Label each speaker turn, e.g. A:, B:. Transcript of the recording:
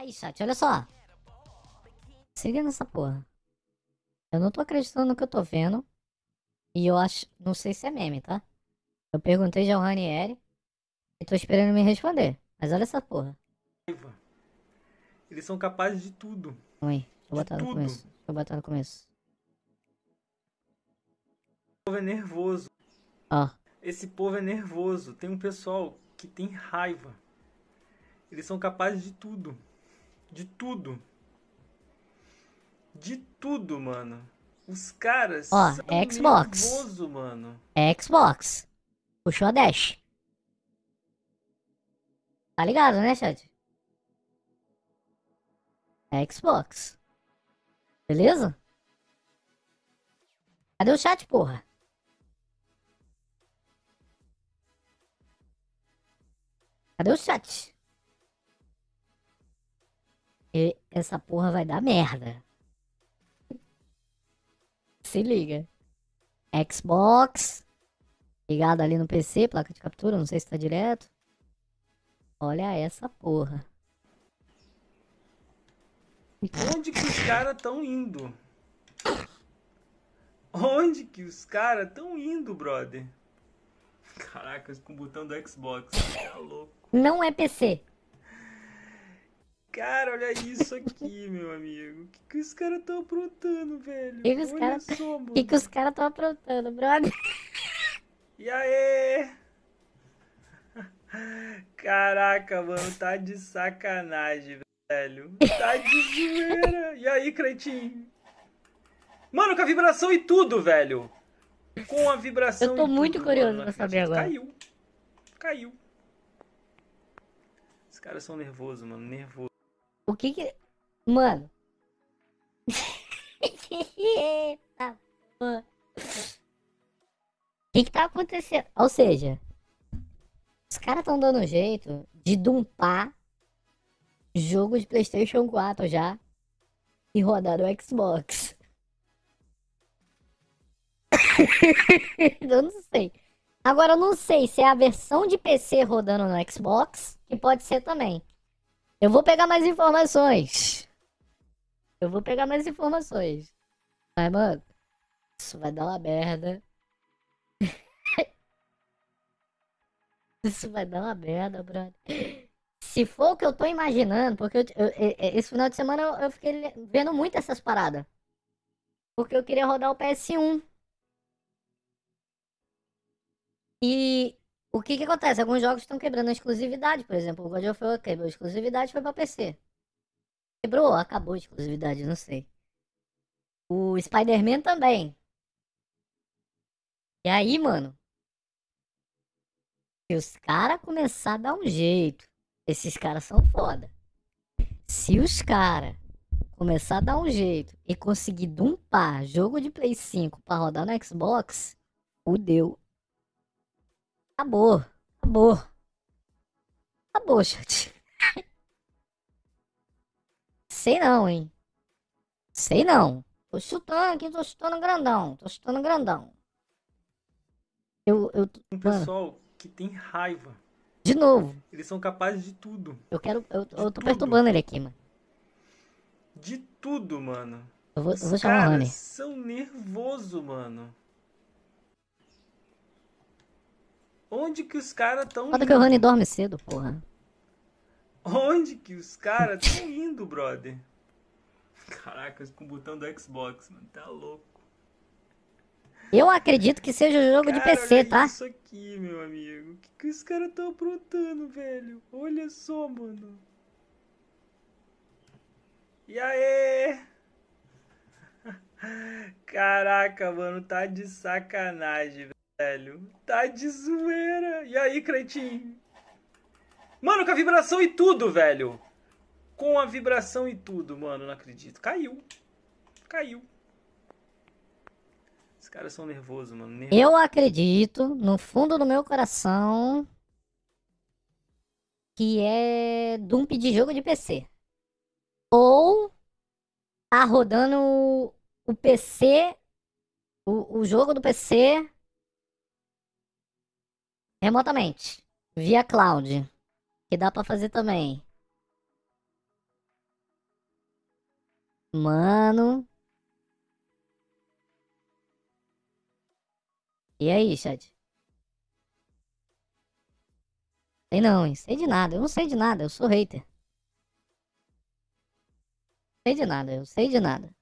A: Aí, chat, olha só. Se liga nessa porra. Eu não tô acreditando no que eu tô vendo. E eu acho. Não sei se é meme, tá? Eu perguntei já ao Ranieri. E tô esperando me responder. Mas olha essa porra. Eles são capazes de tudo. Oi, deixa eu botar de no começo. Deixa eu botar no começo. Esse povo é nervoso. Ó. Oh. Esse povo é nervoso. Tem um pessoal que tem raiva. Eles são capazes de tudo de tudo. De tudo, mano. Os caras. Ó, Xbox. Nervoso, mano. Xbox. Puxou a dash. Tá ligado, né, chat? Xbox. Beleza? Cadê o chat, porra? Cadê o chat? essa porra vai dar merda. Se liga. Xbox, ligado ali no PC, placa de captura, não sei se tá direto. Olha essa porra. Onde que os caras estão indo? Onde que os caras estão indo, brother? Caracas, com o botão do Xbox. Tá louco. Não é PC. Cara, olha isso aqui, meu amigo. O que, que os caras estão tá aprontando, velho? E que os caras estão tá aprontando, brother? E aí? Caraca, mano, tá de sacanagem, velho. Tá de zoeira. E aí, cretinho? Mano, com a vibração e tudo, velho. Com a vibração. Eu tô muito tudo, curioso mano, pra assim, saber agora. Caiu. Caiu. Os caras são nervosos, mano. Nervoso. O que que. Mano. Eita pô. O que que tá acontecendo? Ou seja, os caras tão dando um jeito de dumpar jogo de PlayStation 4 já e rodar no Xbox. eu não sei. Agora eu não sei se é a versão de PC rodando no Xbox, que pode ser também. Eu vou pegar mais informações. Eu vou pegar mais informações. Mas, mano, isso vai dar uma merda. isso vai dar uma merda, brother. Se for o que eu tô imaginando, porque eu, eu, esse final de semana eu, eu fiquei vendo muito essas paradas. Porque eu queria rodar o PS1. E o que que acontece? Alguns jogos estão quebrando a exclusividade, por exemplo, o God of War quebrou a exclusividade foi para PC. Quebrou, acabou a exclusividade, não sei. O Spider-Man também. E aí, mano, se os caras começar a dar um jeito, esses caras são foda. Se os caras começar a dar um jeito e conseguir dumpar jogo de Play 5 para rodar no Xbox, fudeu Acabou. Acabou. Acabou, chat. Sei não, hein. Sei não. Tô chutando aqui, tô chutando grandão. Tô chutando grandão. Eu, eu... Um pessoal que tem raiva. De novo. Eles são capazes de tudo. Eu quero. Eu, eu tô tudo. perturbando ele aqui, mano. De tudo, mano. Eu vou, eu vou chamar o Runner. são nervoso, mano. Onde que os caras estão Foda que o Rani dorme cedo, porra. Onde que os caras estão indo, brother? Caraca, com o botão do Xbox, mano, tá louco. Eu acredito que seja jogo cara, de PC, olha tá? Isso aqui, meu amigo. O que, que os caras estão aprontando, velho? Olha só, mano. E aí? Caraca, mano, tá de sacanagem, velho velho. Tá de zoeira. E aí, cretinho Mano, com a vibração e tudo, velho. Com a vibração e tudo, mano, não acredito. Caiu. Caiu. Os caras são nervosos, mano. Nervoso. Eu acredito, no fundo do meu coração, que é dump de jogo de PC. Ou tá rodando o PC, o, o jogo do PC remotamente, via cloud, que dá para fazer também. Mano. E aí, chat? Sei não, hein? Sei de nada. Eu não sei de nada, eu sou hater. Sei de nada, eu sei de nada.